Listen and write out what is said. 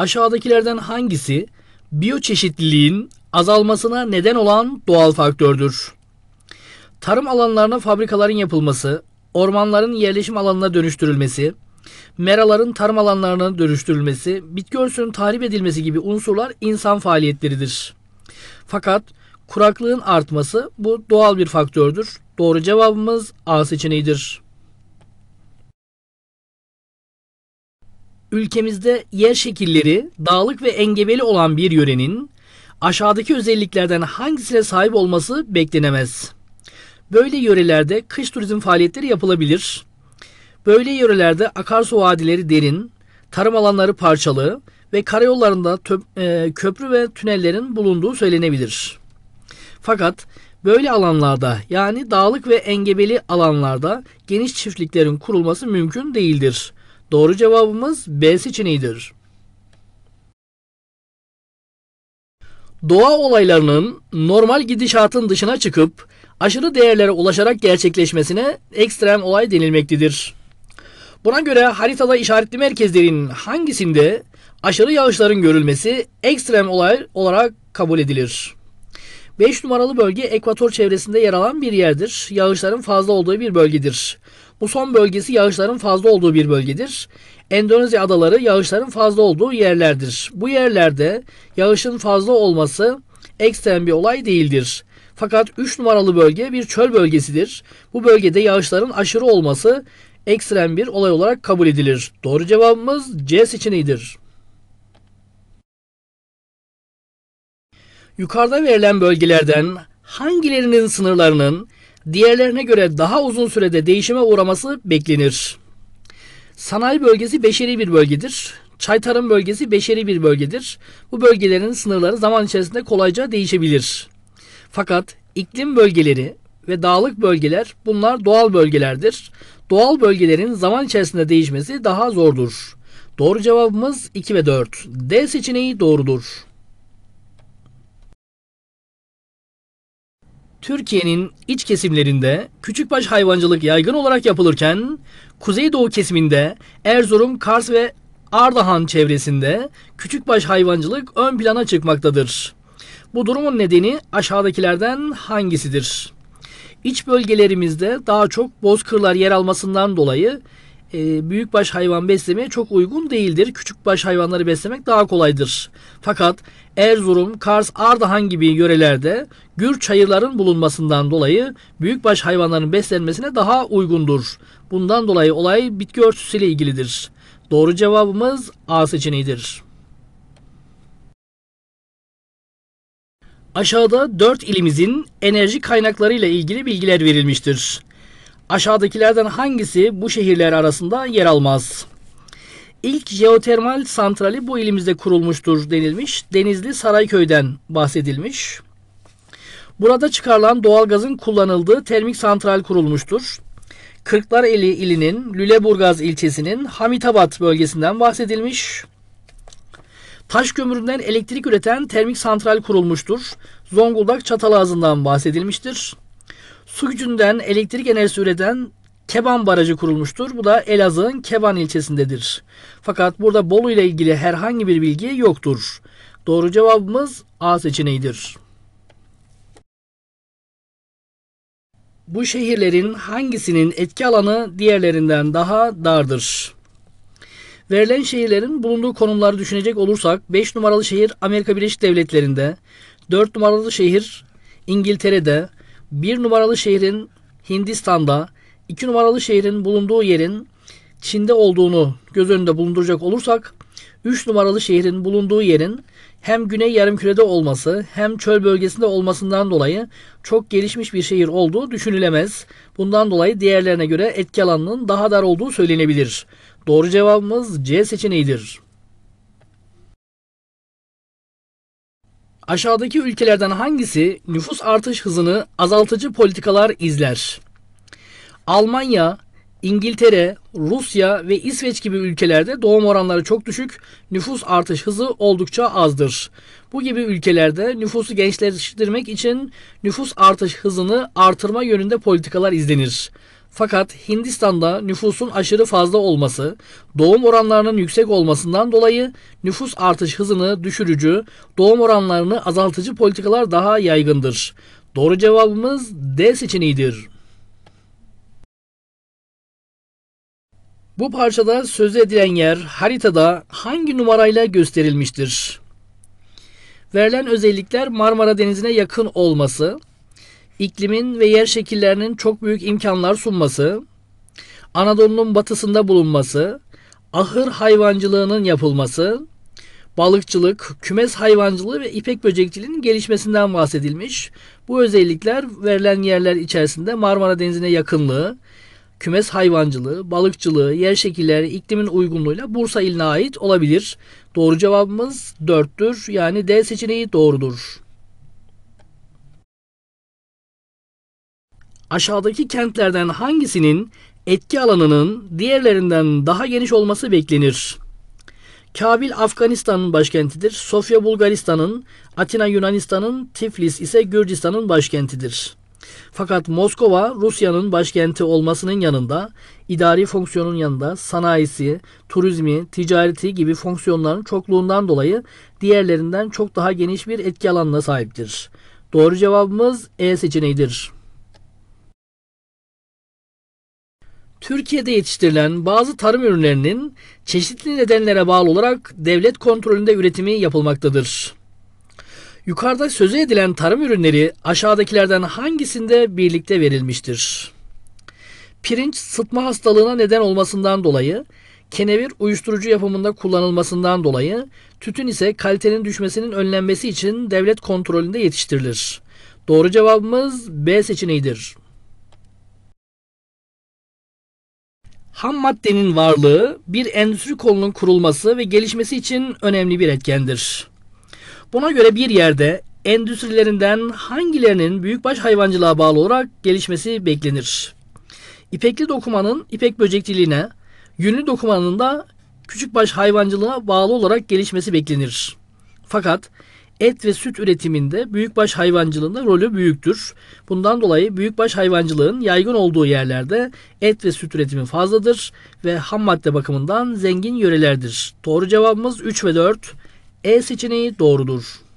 Aşağıdakilerden hangisi biyoçeşitliliğin azalmasına neden olan doğal faktördür? Tarım alanlarına fabrikaların yapılması, ormanların yerleşim alanına dönüştürülmesi, meraların tarım alanlarına dönüştürülmesi, bitki örtüsünün tahrip edilmesi gibi unsurlar insan faaliyetleridir. Fakat kuraklığın artması bu doğal bir faktördür. Doğru cevabımız A seçeneğidir. ülkemizde yer şekilleri dağlık ve engebeli olan bir yörenin aşağıdaki özelliklerden hangisine sahip olması beklenemez. Böyle yörelerde kış turizm faaliyetleri yapılabilir. Böyle yörelerde akarsu vadileri derin, tarım alanları parçalı ve karayollarında e, köprü ve tünellerin bulunduğu söylenebilir. Fakat böyle alanlarda yani dağlık ve engebeli alanlarda geniş çiftliklerin kurulması mümkün değildir. Doğru cevabımız B seçeneğidir. Doğa olaylarının normal gidişatın dışına çıkıp aşırı değerlere ulaşarak gerçekleşmesine ekstrem olay denilmektedir. Buna göre haritada işaretli merkezlerin hangisinde aşırı yağışların görülmesi ekstrem olay olarak kabul edilir? 5 numaralı bölge ekvator çevresinde yer alan bir yerdir. Yağışların fazla olduğu bir bölgedir. Bu son bölgesi yağışların fazla olduğu bir bölgedir. Endonezya adaları yağışların fazla olduğu yerlerdir. Bu yerlerde yağışın fazla olması ekstrem bir olay değildir. Fakat 3 numaralı bölge bir çöl bölgesidir. Bu bölgede yağışların aşırı olması ekstrem bir olay olarak kabul edilir. Doğru cevabımız C seçeneğidir. Yukarıda verilen bölgelerden hangilerinin sınırlarının diğerlerine göre daha uzun sürede değişime uğraması beklenir? Sanayi bölgesi beşeri bir bölgedir. Çay tarım bölgesi beşeri bir bölgedir. Bu bölgelerin sınırları zaman içerisinde kolayca değişebilir. Fakat iklim bölgeleri ve dağlık bölgeler bunlar doğal bölgelerdir. Doğal bölgelerin zaman içerisinde değişmesi daha zordur. Doğru cevabımız 2 ve 4. D seçeneği doğrudur. Türkiye'nin iç kesimlerinde küçükbaş hayvancılık yaygın olarak yapılırken Kuzeydoğu kesiminde Erzurum, Kars ve Ardahan çevresinde küçükbaş hayvancılık ön plana çıkmaktadır. Bu durumun nedeni aşağıdakilerden hangisidir? İç bölgelerimizde daha çok bozkırlar yer almasından dolayı e, baş hayvan beslemeye çok uygun değildir. Küçük baş hayvanları beslemek daha kolaydır. Fakat Erzurum, Kars, Ardahan gibi yörelerde gür çayırların bulunmasından dolayı büyük baş hayvanların beslenmesine daha uygundur. Bundan dolayı olay bitki örtüsüyle ilgilidir. Doğru cevabımız A seçeneğidir. Aşağıda 4 ilimizin enerji kaynakları ile ilgili bilgiler verilmiştir. Aşağıdakilerden hangisi bu şehirler arasında yer almaz? İlk jeotermal santrali bu ilimizde kurulmuştur denilmiş. Denizli Sarayköy'den bahsedilmiş. Burada çıkarılan doğalgazın kullanıldığı termik santral kurulmuştur. Kırklareli ilinin Lüleburgaz ilçesinin Hamitabat bölgesinden bahsedilmiş. Taş kömüründen elektrik üreten termik santral kurulmuştur. Zonguldak Çatalazı'ndan bahsedilmiştir. Su gücünden elektrik enerjisi üreten Keban Barajı kurulmuştur. Bu da Elazığ'ın Keban ilçesindedir. Fakat burada Bolu ile ilgili herhangi bir bilgi yoktur. Doğru cevabımız A seçeneğidir. Bu şehirlerin hangisinin etki alanı diğerlerinden daha dardır? Verilen şehirlerin bulunduğu konumları düşünecek olursak 5 numaralı şehir Amerika Birleşik Devletleri'nde, 4 numaralı şehir İngiltere'de, bir numaralı şehrin Hindistan'da, iki numaralı şehrin bulunduğu yerin Çin'de olduğunu göz önünde bulunduracak olursak üç numaralı şehrin bulunduğu yerin hem güney yarımkürede olması hem çöl bölgesinde olmasından dolayı çok gelişmiş bir şehir olduğu düşünülemez. Bundan dolayı diğerlerine göre etki alanının daha dar olduğu söylenebilir. Doğru cevabımız C seçeneğidir. Aşağıdaki ülkelerden hangisi nüfus artış hızını azaltıcı politikalar izler? Almanya, İngiltere, Rusya ve İsveç gibi ülkelerde doğum oranları çok düşük, nüfus artış hızı oldukça azdır. Bu gibi ülkelerde nüfusu gençleştirmek için nüfus artış hızını artırma yönünde politikalar izlenir. Fakat Hindistan'da nüfusun aşırı fazla olması, doğum oranlarının yüksek olmasından dolayı nüfus artış hızını düşürücü, doğum oranlarını azaltıcı politikalar daha yaygındır. Doğru cevabımız D seçeneğidir. Bu parçada söz edilen yer haritada hangi numarayla gösterilmiştir? Verilen özellikler Marmara Denizi'ne yakın olması, iklimin ve yer şekillerinin çok büyük imkanlar sunması, Anadolu'nun batısında bulunması, ahır hayvancılığının yapılması, balıkçılık, kümes hayvancılığı ve ipek böcekçiliğinin gelişmesinden bahsedilmiş. Bu özellikler verilen yerler içerisinde Marmara Denizi'ne yakınlığı, kümes hayvancılığı, balıkçılığı, yer şekilleri, iklimin uygunluğuyla Bursa iline ait olabilir. Doğru cevabımız 4'tür. Yani D seçeneği doğrudur. aşağıdaki kentlerden hangisinin etki alanının diğerlerinden daha geniş olması beklenir? Kabil Afganistan'ın başkentidir. Sofya Bulgaristan'ın, Atina Yunanistan'ın, Tiflis ise Gürcistan'ın başkentidir. Fakat Moskova Rusya'nın başkenti olmasının yanında idari fonksiyonun yanında sanayisi, turizmi, ticareti gibi fonksiyonların çokluğundan dolayı diğerlerinden çok daha geniş bir etki alanına sahiptir. Doğru cevabımız E seçeneğidir. Türkiye'de yetiştirilen bazı tarım ürünlerinin çeşitli nedenlere bağlı olarak devlet kontrolünde üretimi yapılmaktadır. Yukarıda sözü edilen tarım ürünleri aşağıdakilerden hangisinde birlikte verilmiştir? Pirinç sıtma hastalığına neden olmasından dolayı, kenevir uyuşturucu yapımında kullanılmasından dolayı, tütün ise kalitenin düşmesinin önlenmesi için devlet kontrolünde yetiştirilir. Doğru cevabımız B seçeneğidir. Ham maddenin varlığı bir endüstri kolunun kurulması ve gelişmesi için önemli bir etkendir. Buna göre bir yerde endüstrilerinden hangilerinin büyükbaş hayvancılığa bağlı olarak gelişmesi beklenir? İpekli dokumanın ipek böcekçiliğine, yünlü dokumanın da küçükbaş hayvancılığa bağlı olarak gelişmesi beklenir. Fakat et ve süt üretiminde büyükbaş hayvancılığında rolü büyüktür. Bundan dolayı büyükbaş hayvancılığın yaygın olduğu yerlerde et ve süt üretimi fazladır ve ham madde bakımından zengin yörelerdir. Doğru cevabımız 3 ve 4. E seçeneği doğrudur.